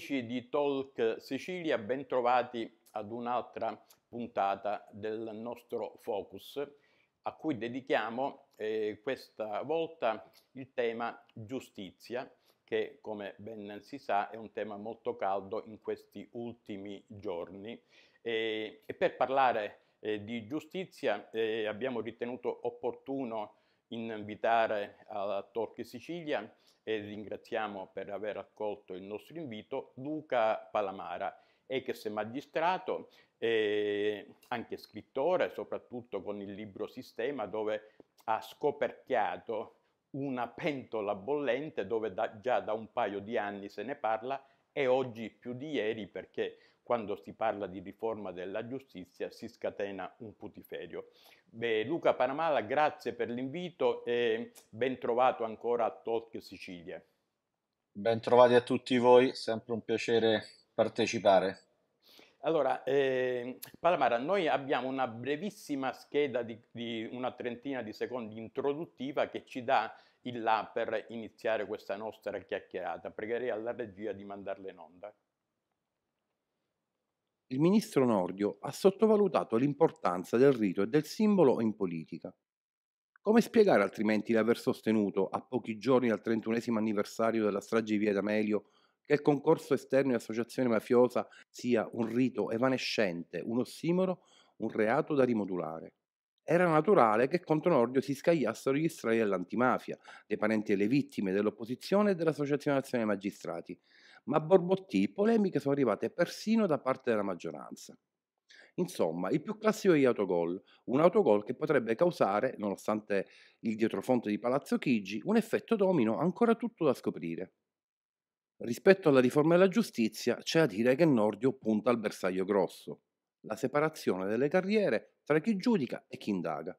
amici di Talk Sicilia, bentrovati ad un'altra puntata del nostro Focus a cui dedichiamo eh, questa volta il tema giustizia che come ben si sa è un tema molto caldo in questi ultimi giorni e, e per parlare eh, di giustizia eh, abbiamo ritenuto opportuno invitare a Torchi Sicilia e ringraziamo per aver accolto il nostro invito Luca Palamara, ex magistrato, e anche scrittore, soprattutto con il libro Sistema, dove ha scoperchiato una pentola bollente dove da, già da un paio di anni se ne parla e oggi più di ieri perché quando si parla di riforma della giustizia si scatena un putiferio. Beh, Luca Panamala, grazie per l'invito e ben trovato ancora a Talk Sicilia. Ben trovati a tutti voi, sempre un piacere partecipare. Allora, eh, Palamara, noi abbiamo una brevissima scheda di, di, una trentina di secondi introduttiva che ci dà il là per iniziare questa nostra chiacchierata. Pregherei alla regia di mandarla in onda il ministro Nordio ha sottovalutato l'importanza del rito e del simbolo in politica. Come spiegare altrimenti l'aver sostenuto, a pochi giorni dal 31 anniversario della strage di Via D'Amelio, che il concorso esterno di associazione mafiosa sia un rito evanescente, un ossimoro, un reato da rimodulare? Era naturale che contro Nordio si scagliassero gli estranei dell'antimafia, dei parenti delle vittime, dell'opposizione e dell'Associazione Nazionale Magistrati, ma borbottì polemiche sono arrivate persino da parte della maggioranza. Insomma, il più classico degli autogol, un autogol che potrebbe causare, nonostante il dietrofonte di Palazzo Chigi, un effetto domino ancora tutto da scoprire. Rispetto alla riforma della giustizia, c'è a dire che Nordio punta al bersaglio grosso, la separazione delle carriere tra chi giudica e chi indaga.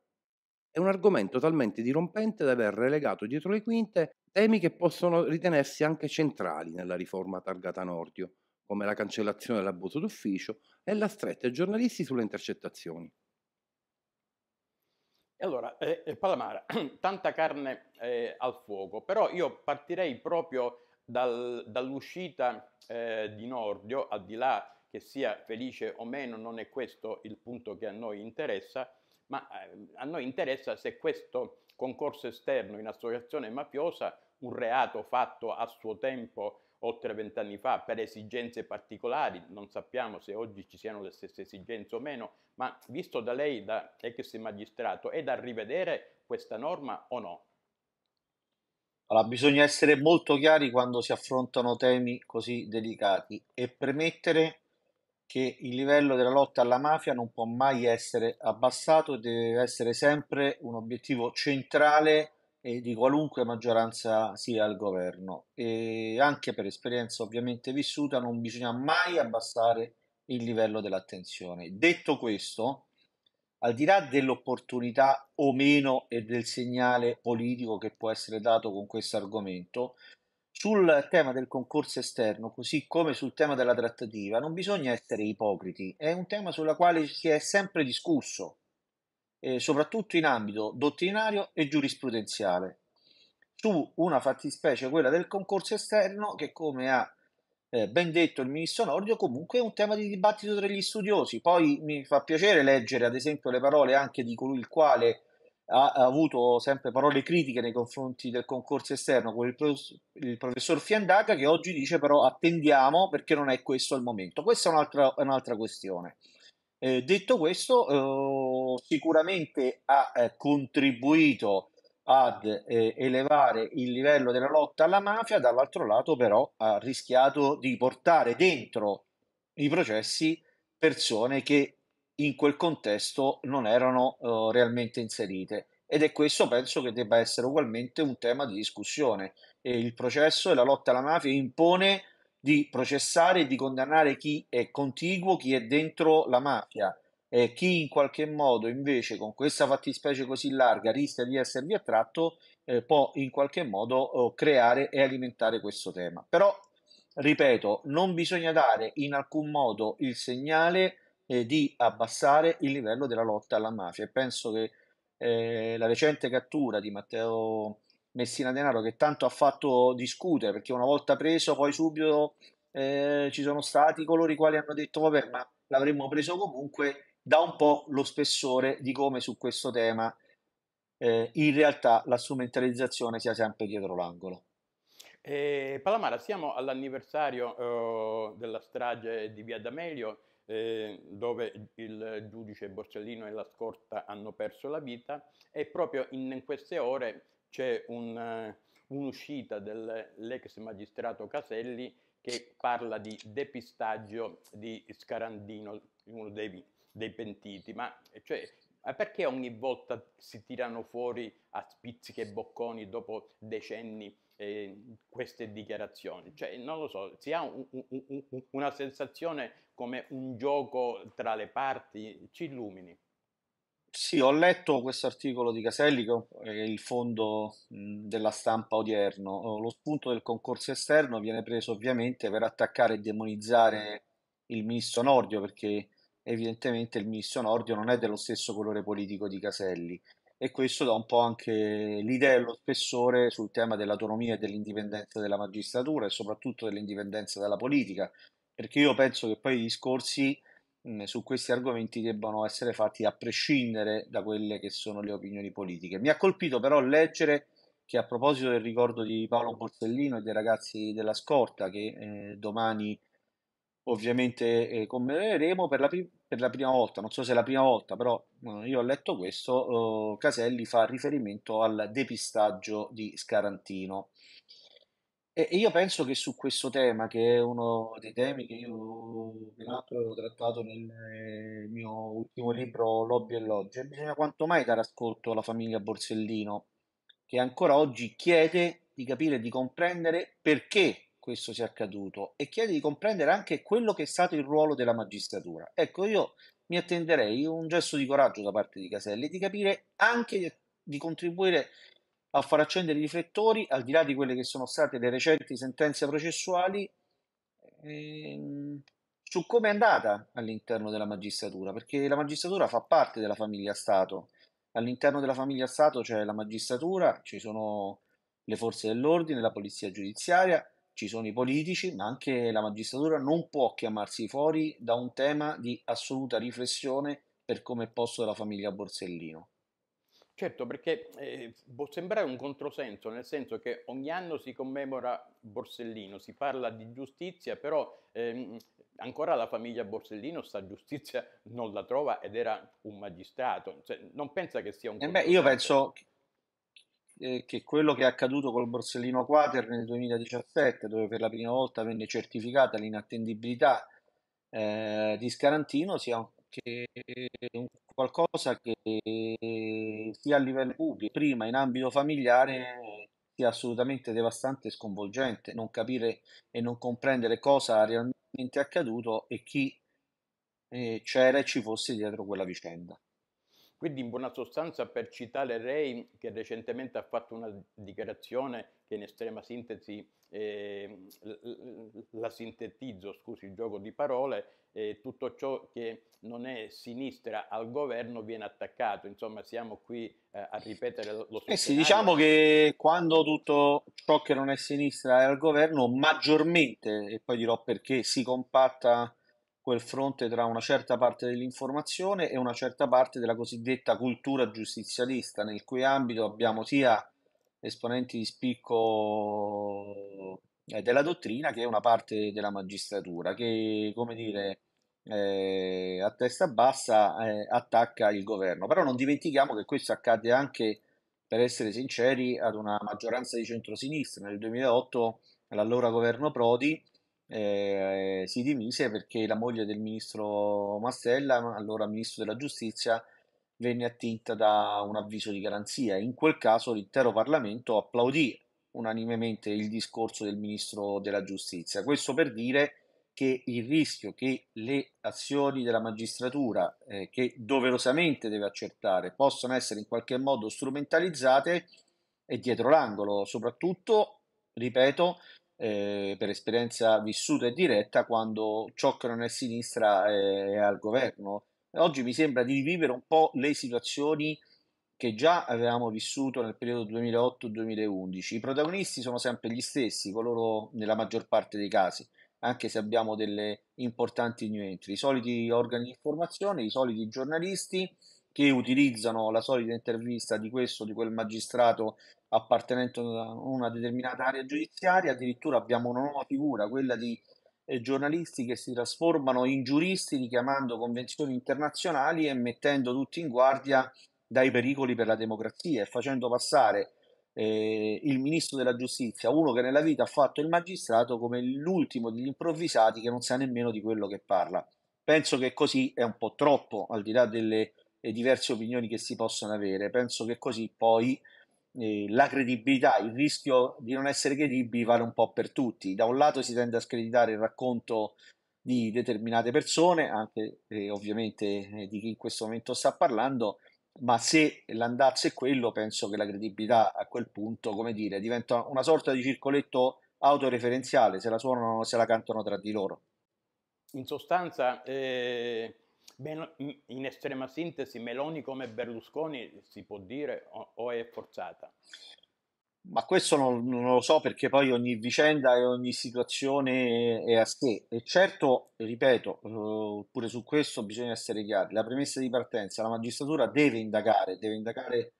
È un argomento talmente dirompente da aver relegato dietro le quinte temi che possono ritenersi anche centrali nella riforma targata Nordio, come la cancellazione dell'abuso d'ufficio e la stretta ai giornalisti sulle intercettazioni. E allora, eh, eh Palamara, tanta carne eh, al fuoco, però io partirei proprio dal, dall'uscita eh, di Nordio, al di là che sia felice o meno, non è questo il punto che a noi interessa, ma eh, a noi interessa se questo concorso esterno in associazione mafiosa, un reato fatto a suo tempo oltre vent'anni fa per esigenze particolari, non sappiamo se oggi ci siano le stesse esigenze o meno, ma visto da lei, da ex magistrato, è da rivedere questa norma o no? Allora, bisogna essere molto chiari quando si affrontano temi così delicati e premettere che il livello della lotta alla mafia non può mai essere abbassato e deve essere sempre un obiettivo centrale e di qualunque maggioranza sia al governo e anche per esperienza ovviamente vissuta non bisogna mai abbassare il livello dell'attenzione. Detto questo, al di là dell'opportunità o meno e del segnale politico che può essere dato con questo argomento, sul tema del concorso esterno, così come sul tema della trattativa, non bisogna essere ipocriti, è un tema sulla quale si è sempre discusso, eh, soprattutto in ambito dottrinario e giurisprudenziale, su una fattispecie, quella del concorso esterno, che come ha eh, ben detto il ministro Nordio, comunque è un tema di dibattito tra gli studiosi. Poi mi fa piacere leggere, ad esempio, le parole anche di colui il quale ha, ha, avuto sempre parole critiche nei confronti del concorso esterno con il, pro, il, professor Fiandaca che oggi dice però attendiamo perché non è questo il momento. Questa è un'altra, un'altra questione. Eh, detto questo, eh, sicuramente ha eh, contribuito ad eh, elevare il livello della lotta alla mafia, dall'altro lato però ha rischiato di portare dentro i processi persone che in quel contesto non erano uh, realmente inserite ed è questo penso che debba essere ugualmente un tema di discussione. E il processo e la lotta alla mafia impone di processare e di condannare chi è contiguo, chi è dentro la mafia e chi in qualche modo invece con questa fattispecie così larga rischia di esservi attratto eh, può in qualche modo eh, creare e alimentare questo tema. Però, ripeto, non bisogna dare in alcun modo il segnale eh, di abbassare il livello della lotta alla mafia. E penso che eh, la recente cattura di Matteo Messina Denaro, che tanto ha fatto discutere, perché una volta preso poi subito eh, ci sono stati coloro i quali hanno detto vabbè ma l'avremmo preso comunque, dà un po' lo spessore di come su questo tema eh, in realtà la strumentalizzazione sia sempre dietro l'angolo. Eh, Palamara, siamo all'anniversario eh, della strage di Via D'Amelio eh, dove il giudice Borsellino e la scorta hanno perso la vita e proprio in queste ore c'è un, eh, un'uscita dell'ex magistrato Caselli che parla di depistaggio di Scarandino, uno dei, dei pentiti, ma cioè, perché ogni volta si tirano fuori a spizziche e bocconi dopo decenni Ehm, queste dichiarazioni. Cioè, non lo so, si ha un, un, un, una sensazione come un gioco tra le parti, ci illumini. Sì, ho letto questo articolo di Caselli, che è il fondo della stampa odierno. Oh, lo spunto del concorso esterno viene preso ovviamente per attaccare e demonizzare il ministro Nordio, perché evidentemente il ministro Nordio non è dello stesso colore politico di Caselli e questo dà un po' anche l'idea e lo spessore sul tema dell'autonomia e dell'indipendenza della magistratura e soprattutto dell'indipendenza della politica, perché io penso che poi i discorsi mh, su questi argomenti debbano essere fatti a prescindere da quelle che sono le opinioni politiche. Mi ha colpito però leggere che a proposito del ricordo di Paolo Borsellino e dei ragazzi della scorta che eh, domani ovviamente eh, commemoreranno per, per la prima volta, non so se è la prima volta, però eh, io ho letto questo, eh, Caselli fa riferimento al depistaggio di Scarantino. E, e io penso che su questo tema, che è uno dei temi che io peraltro avevo trattato nel mio ultimo libro Lobby e Logge, bisogna quanto mai dare ascolto alla famiglia Borsellino, che ancora oggi chiede di capire e di comprendere perché questo sia accaduto e chiede di comprendere anche quello che è stato il ruolo della magistratura. Ecco, io mi attenderei un gesto di coraggio da parte di Caselli, di capire anche di, contribuire a far accendere i riflettori, al di là di quelle che sono state le recenti sentenze processuali, ehm, su come è andata all'interno della magistratura, perché la magistratura fa parte della famiglia Stato. All'interno della famiglia Stato c'è la magistratura, ci sono le forze dell'ordine, la polizia giudiziaria, ci sono i politici, ma anche la magistratura non può chiamarsi fuori da un tema di assoluta riflessione per come è posto la famiglia Borsellino. Certo, perché eh, può sembrare un controsenso, nel senso che ogni anno si commemora Borsellino, si parla di giustizia, però ehm, ancora la famiglia Borsellino sta giustizia non la trova ed era un magistrato. Cioè, non pensa che sia un... Eh beh, io penso eh, che quello che è accaduto col Borsellino Quater nel 2017, dove per la prima volta venne certificata l'inattendibilità eh, di Scarantino, sia che, un qualcosa che sia a livello pubblico, prima in ambito familiare, sia assolutamente devastante e sconvolgente. Non capire e non comprendere cosa realmente è accaduto e chi eh, c'era e ci fosse dietro quella vicenda. Quindi in buona sostanza per citare Ray che recentemente ha fatto una dichiarazione che in estrema sintesi eh, la sintetizzo, scusi il gioco di parole, eh, tutto ciò che non è sinistra al governo viene attaccato, insomma siamo qui eh, a ripetere lo stesso. Eh sì, diciamo che quando tutto ciò che non è sinistra è al governo maggiormente, e poi dirò perché, si compatta quel fronte tra una certa parte dell'informazione e una certa parte della cosiddetta cultura giustizialista, nel cui ambito abbiamo sia esponenti di spicco eh, della dottrina che una parte della magistratura che, come dire, eh, a testa bassa eh, attacca il governo. Però non dimentichiamo che questo accade anche, per essere sinceri, ad una maggioranza di centrosinistra. Nel 2008 l'allora governo Prodi eh, si dimise perché la moglie del ministro Mastella, allora ministro della giustizia, venne attinta da un avviso di garanzia. In quel caso l'intero Parlamento applaudì unanimemente il discorso del ministro della giustizia. Questo per dire che il rischio che le azioni della magistratura, eh, che doverosamente deve accertare, possano essere in qualche modo strumentalizzate è dietro l'angolo, soprattutto, ripeto, eh, per esperienza vissuta e diretta quando ciò che non è sinistra è, è al governo. Oggi mi sembra di rivivere un po' le situazioni che già avevamo vissuto nel periodo 2008-2011. I protagonisti sono sempre gli stessi, coloro nella maggior parte dei casi, anche se abbiamo delle importanti new entry, i soliti organi di informazione, i soliti giornalisti che utilizzano la solita intervista di questo, o di quel magistrato appartenenti a una determinata area giudiziaria, addirittura abbiamo una nuova figura, quella di eh, giornalisti che si trasformano in giuristi richiamando convenzioni internazionali e mettendo tutti in guardia dai pericoli per la democrazia e facendo passare eh, il ministro della giustizia, uno che nella vita ha fatto il magistrato, come l'ultimo degli improvvisati che non sa nemmeno di quello che parla. Penso che così è un po' troppo, al di là delle eh, diverse opinioni che si possono avere. Penso che così poi eh, la credibilità, il rischio di non essere credibili vale un po' per tutti. Da un lato si tende a screditare il racconto di determinate persone, anche eh, ovviamente eh, di chi in questo momento sta parlando, ma se l'andazzo è quello, penso che la credibilità a quel punto, come dire, diventa una sorta di circoletto autoreferenziale, se la suonano, se la cantano tra di loro. In sostanza, eh, in estrema sintesi, Meloni come Berlusconi si può dire o, è forzata? Ma questo non, non lo so perché poi ogni vicenda e ogni situazione è a sé. E certo, ripeto, eh, pure su questo bisogna essere chiari. La premessa di partenza, la magistratura deve indagare, deve indagare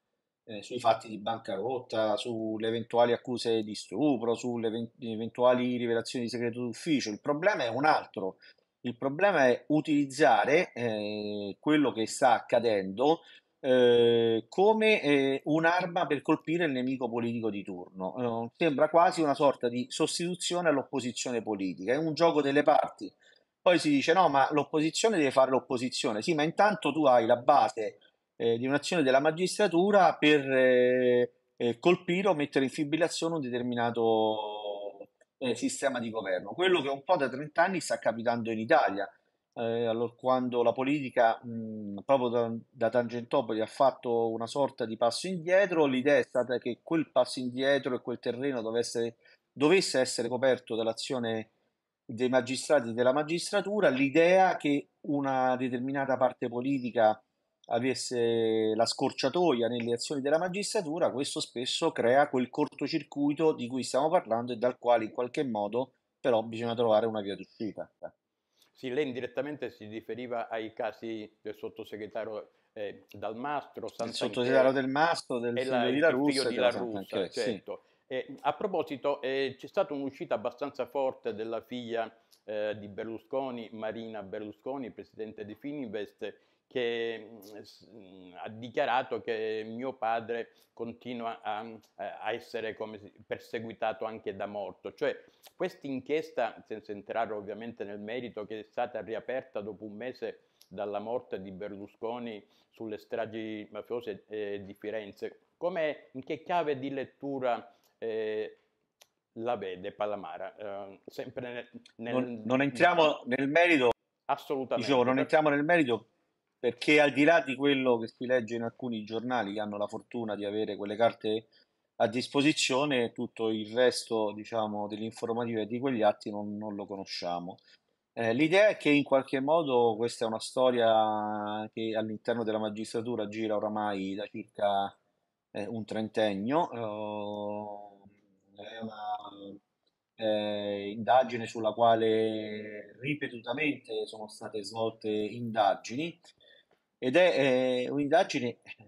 eh, sui fatti di bancarotta, sulle eventuali accuse di stupro, sulle eventuali rivelazioni di segreto d'ufficio. Il problema è un altro il problema è utilizzare eh, quello che sta accadendo eh, come eh, un'arma per colpire il nemico politico di turno. Eh, sembra quasi una sorta di sostituzione all'opposizione politica, è un gioco delle parti. Poi si dice no, ma l'opposizione deve fare l'opposizione. Sì, ma intanto tu hai la base eh, di un'azione della magistratura per eh, colpire o mettere in fibrillazione un determinato eh, sistema di governo. Quello che un po' da 30 anni sta capitando in Italia, eh, allora, quando la politica mh, mm, proprio da, da, Tangentopoli ha fatto una sorta di passo indietro, l'idea è stata che quel passo indietro e quel terreno dovesse, dovesse essere coperto dall'azione dei magistrati e della magistratura, l'idea che una determinata parte politica avesse la scorciatoia nelle azioni della magistratura, questo spesso crea quel cortocircuito di cui stiamo parlando e dal quale in qualche modo però bisogna trovare una via d'uscita. Sì, lei indirettamente si riferiva ai casi del sottosegretario eh, Dal Mastro, il sottosegretario del Mastro, del figlio la, di La Russa, di la Russa certo. Sì. Eh, a proposito, eh, c'è stata un'uscita abbastanza forte della figlia eh, di Berlusconi, Marina Berlusconi, presidente di Fininvest, che mhmm, mhmm, ha dichiarato che mio padre continua a, mhmm, a essere perseguitato anche da morto. Cioè, questa inchiesta, senza entrare ovviamente nel merito, che è stata riaperta dopo un mese dalla morte di Berlusconi sulle stragi mafiose eh, di Firenze, come in che chiave di lettura eh, la vede Palamara? Eh, sempre nel, nel... Non, non, entriamo nel merito. Assolutamente. Dicevo, non entriamo nel merito perché al di là di quello che si legge in alcuni giornali che hanno la fortuna di avere quelle carte a disposizione, tutto il resto diciamo, dell'informativa e di quegli atti non, non lo conosciamo. Eh, l'idea è che in qualche modo questa è una storia che all'interno della magistratura gira oramai da circa eh, un trentennio, eh, è una eh, indagine sulla quale ripetutamente sono state svolte indagini ed è eh, un'indagine eh,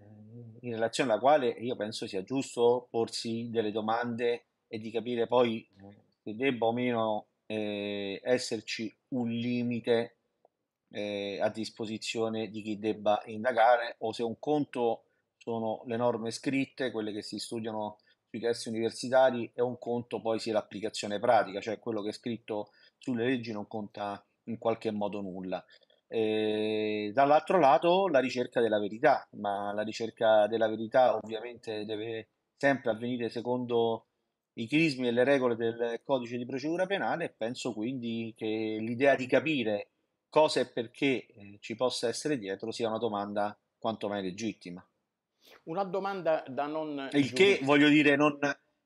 in relazione alla quale io penso sia giusto porsi delle domande e di capire poi eh, se debba o meno eh, esserci un limite eh, a disposizione di chi debba indagare o se un conto sono le norme scritte, quelle che si studiano sui testi universitari e un conto poi sia l'applicazione pratica, cioè quello che è scritto sulle leggi non conta in qualche modo nulla. Eh, dall'altro lato la ricerca della verità, ma la ricerca della verità ovviamente deve sempre avvenire secondo i crismi e le regole del codice di procedura penale e penso quindi che l'idea di capire cosa e perché eh, ci possa essere dietro sia una domanda quanto mai legittima. Una domanda da non... Il che, voglio dire, non,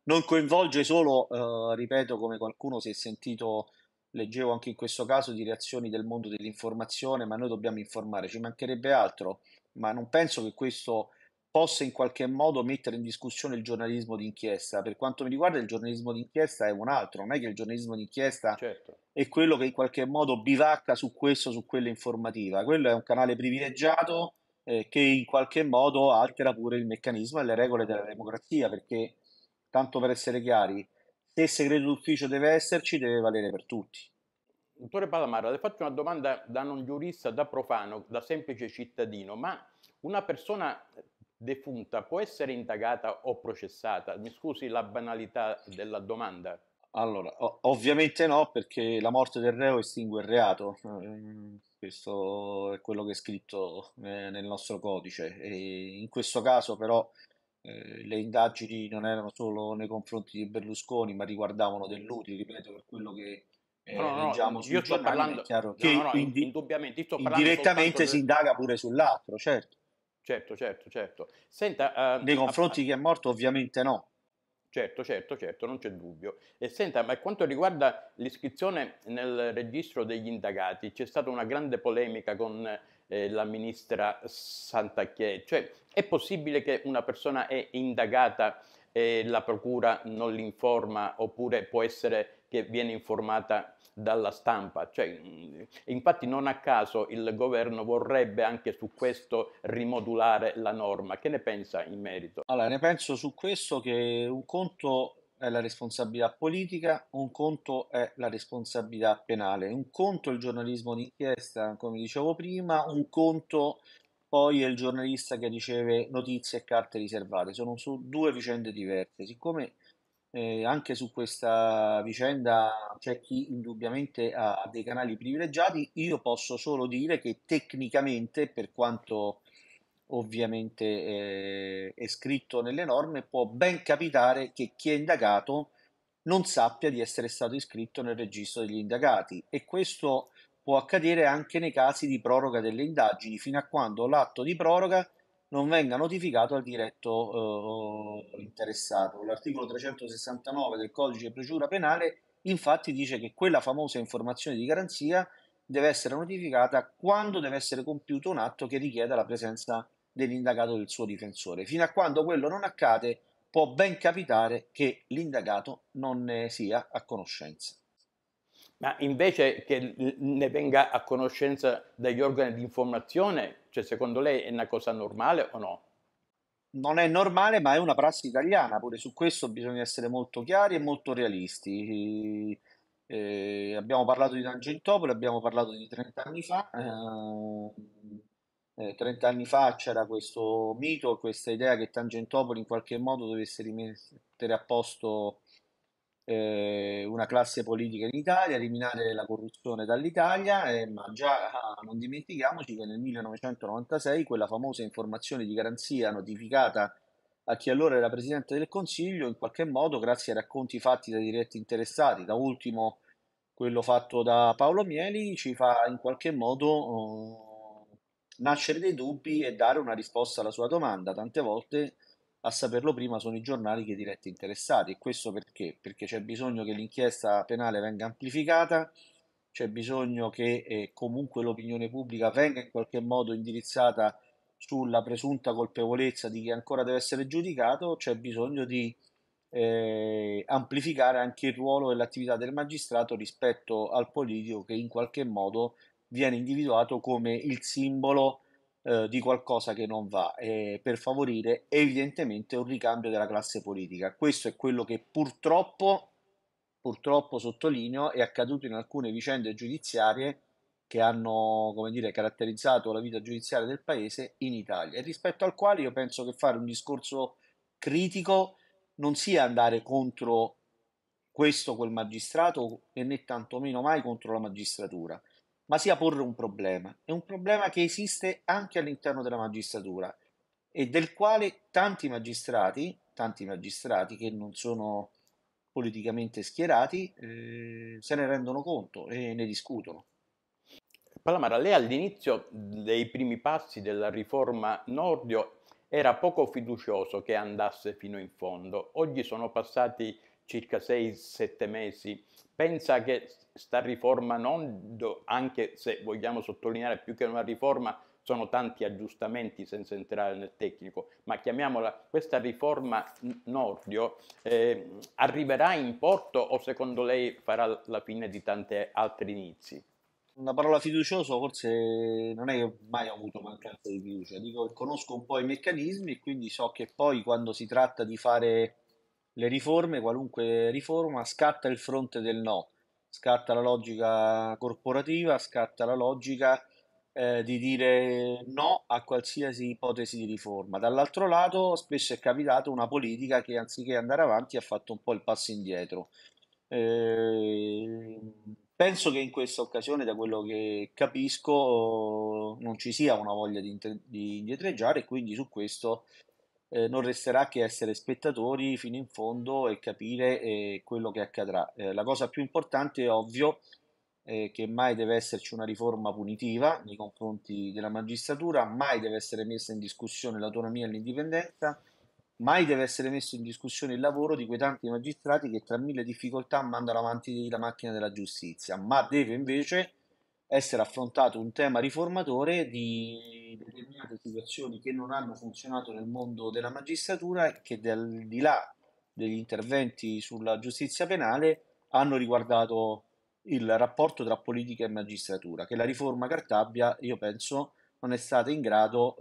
non coinvolge solo, eh, ripeto, come qualcuno si è sentito leggevo anche in questo caso di reazioni del mondo dell'informazione, ma noi dobbiamo informare, ci mancherebbe altro, ma non penso che questo possa in qualche modo mettere in discussione il giornalismo d'inchiesta. Per quanto mi riguarda, il giornalismo d'inchiesta è un altro, non è che il giornalismo d'inchiesta certo. è quello che in qualche modo bivacca su questo su quella informativa. Quello è un canale privilegiato eh, che in qualche modo altera pure il meccanismo e le regole della democrazia, perché tanto per essere chiari, se il segreto d'ufficio deve esserci, deve valere per tutti. Dottore Palamara, le faccio una domanda da non giurista, da profano, da semplice cittadino, ma una persona defunta può essere indagata o processata? Mi scusi la banalità della domanda. Allora, ovviamente no, perché la morte del reo estingue il reato. Eh, questo è quello che è scritto eh, nel nostro codice. E in questo caso, però, eh, le indagini non erano solo nei confronti di Berlusconi, ma riguardavano Dell'Utri, ripeto, per quello che eh, no, no, leggiamo no, sui io sto parlando, è chiaro che no, no, quindi, indubbiamente, sto parlando direttamente si indaga pure sull'altro, certo. Certo, certo, certo. Senta, uh, nei confronti di chi è morto ovviamente no. Certo, certo, certo, non c'è dubbio. E senta, ma quanto riguarda l'iscrizione nel registro degli indagati, c'è stata una grande polemica con eh, la ministra Santacchè, cioè è possibile che una persona è indagata e la procura non l'informa oppure può essere che viene informata dalla stampa. Cioè, infatti non a caso il governo vorrebbe anche su questo rimodulare la norma. Che ne pensa in merito? Allora, ne penso su questo che un conto è la responsabilità politica, un conto è la responsabilità penale, un conto è il giornalismo d'inchiesta, come dicevo prima, un conto poi è il giornalista che riceve notizie e carte riservate. Sono su due vicende diverse. Siccome eh, anche su questa vicenda c'è chi indubbiamente ha dei canali privilegiati, io posso solo dire che tecnicamente, per quanto ovviamente eh, è scritto nelle norme, può ben capitare che chi è indagato non sappia di essere stato iscritto nel registro degli indagati e questo può accadere anche nei casi di proroga delle indagini, fino a quando l'atto di proroga non venga notificato al diretto eh, interessato. L'articolo 369 del codice di procedura penale infatti dice che quella famosa informazione di garanzia deve essere notificata quando deve essere compiuto un atto che richieda la presenza dell'indagato del suo difensore. Fino a quando quello non accade, può ben capitare che l'indagato non ne sia a conoscenza ma invece che ne venga a conoscenza dagli organi di informazione, cioè secondo lei è una cosa normale o no? Non è normale, ma è una prassi italiana, pure su questo bisogna essere molto chiari e molto realisti. Eh, abbiamo parlato di Tangentopoli, abbiamo parlato di 30 anni fa. Eh, 30 eh, anni fa c'era questo mito, questa idea che Tangentopoli in qualche modo dovesse rimettere a posto eh, una classe politica in Italia, eliminare la corruzione dall'Italia, eh, ma già ah, non dimentichiamoci che nel 1996 quella famosa informazione di garanzia notificata a chi allora era Presidente del Consiglio, in qualche modo, grazie ai racconti fatti dai diretti interessati, da ultimo quello fatto da Paolo Mieli, ci fa in qualche modo eh, nascere dei dubbi e dare una risposta alla sua domanda. Tante volte a saperlo prima sono i giornali che i diretti interessati. E questo perché? Perché c'è bisogno che l'inchiesta penale venga amplificata, c'è bisogno che eh, comunque l'opinione pubblica venga in qualche modo indirizzata sulla presunta colpevolezza di chi ancora deve essere giudicato, c'è bisogno di eh, amplificare anche il ruolo e l'attività del magistrato rispetto al politico che in qualche modo viene individuato come il simbolo eh, di qualcosa che non va eh, per favorire evidentemente un ricambio della classe politica. Questo è quello che purtroppo, purtroppo sottolineo, è accaduto in alcune vicende giudiziarie che hanno dire, caratterizzato la vita giudiziaria del paese in Italia e rispetto al quale io penso che fare un discorso critico non sia andare contro questo o quel magistrato e né tantomeno mai contro la magistratura, ma sia porre un problema. È un problema che esiste anche all'interno della magistratura e del quale tanti magistrati, tanti magistrati che non sono politicamente schierati, eh, se ne rendono conto e ne discutono. Palamara, lei all'inizio dei primi passi della riforma Nordio era poco fiducioso che andasse fino in fondo. Oggi sono passati circa 6-7 mesi pensa che sta riforma non, do, anche se vogliamo sottolineare più che una riforma, sono tanti aggiustamenti senza entrare nel tecnico, ma chiamiamola questa riforma Nordio, eh, arriverà in porto o secondo lei farà la fine di tanti altri inizi? Una parola fiducioso forse non è che ho mai avuto mancanza di fiducia, dico conosco un po' i meccanismi e quindi so che poi quando si tratta di fare le riforme, qualunque riforma, scatta il fronte del no, scatta la logica corporativa, scatta la logica eh, di dire no a qualsiasi ipotesi di riforma. Dall'altro lato spesso è capitata una politica che anziché andare avanti ha fatto un po' il passo indietro. Eh, penso che in questa occasione, da quello che capisco, non ci sia una voglia di, di indietreggiare e quindi su questo eh, non resterà che essere spettatori fino in fondo e capire eh, quello che accadrà. Eh, la cosa più importante è ovvio che mai deve esserci una riforma punitiva nei confronti della magistratura, mai deve essere messa in discussione l'autonomia e l'indipendenza, mai deve essere messo in discussione il lavoro di quei tanti magistrati che tra mille difficoltà mandano avanti la macchina della giustizia, ma deve invece essere affrontato un tema riformatore di determinate situazioni che non hanno funzionato nel mondo della magistratura e che al di là degli interventi sulla giustizia penale hanno riguardato il rapporto tra politica e magistratura, che la riforma Cartabia, io penso, non è stata in grado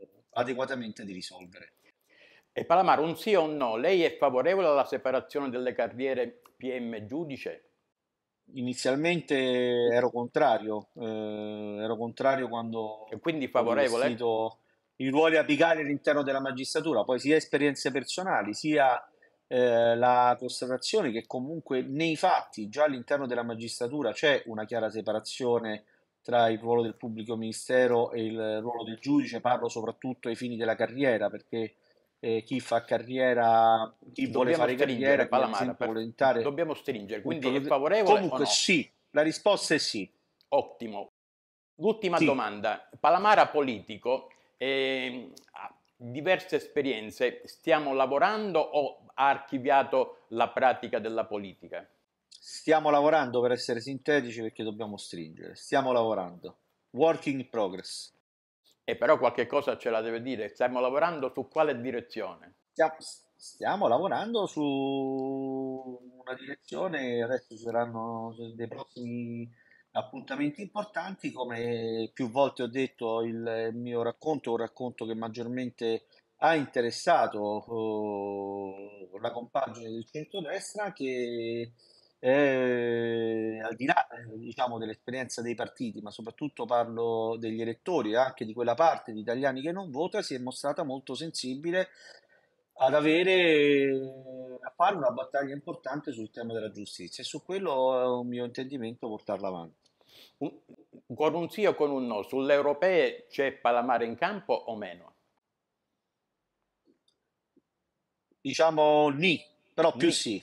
eh, adeguatamente di risolvere. E Palamaro, un sì o un no? Lei è favorevole alla separazione delle carriere PM giudice? Inizialmente ero contrario, eh, ero contrario quando... E quindi favorevole? ho I ruoli apicali all'interno della magistratura, poi sia esperienze personali, sia eh, la constatazione che comunque nei fatti già all'interno della magistratura c'è una chiara separazione tra il ruolo del pubblico ministero e il ruolo del giudice, parlo soprattutto ai fini della carriera perché eh, chi fa carriera, chi vuole fare carriera, Palamara, per... vuole diventare... Dobbiamo stringere, quindi è favorevole Comunque no? sì, la risposta è sì. Ottimo. L'ultima sì. domanda. Palamara politico eh, ha diverse esperienze, stiamo lavorando o ha archiviato la pratica della politica? Stiamo lavorando, per essere sintetici, perché dobbiamo stringere. Stiamo lavorando. Working in progress. E però qualche cosa ce la deve dire, stiamo lavorando su quale direzione? Stiamo, stiamo lavorando su una direzione, adesso ci saranno dei prossimi appuntamenti importanti, come più volte ho detto il mio racconto un racconto che maggiormente ha interessato uh, la compagine del centrodestra che eh, al di là eh, diciamo, dell'esperienza dei partiti, ma soprattutto parlo degli elettori e eh, anche di quella parte di italiani che non vota, si è mostrata molto sensibile ad avere a fare una battaglia importante sul tema della giustizia e su quello è eh, un mio intendimento portarla avanti. con un sì o con un no, sulle europee c'è Palamare in campo o meno? Diciamo ni, però più sì.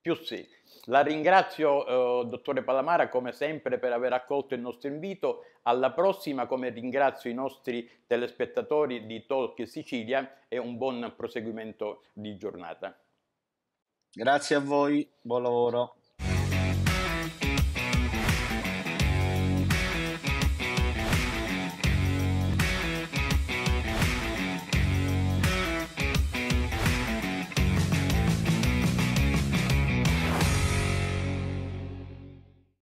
Più sì. La ringrazio, eh, dottore Palamara, come sempre per aver accolto il nostro invito. Alla prossima, come ringrazio i nostri telespettatori di Talk Sicilia e un buon proseguimento di giornata. Grazie a voi, buon lavoro.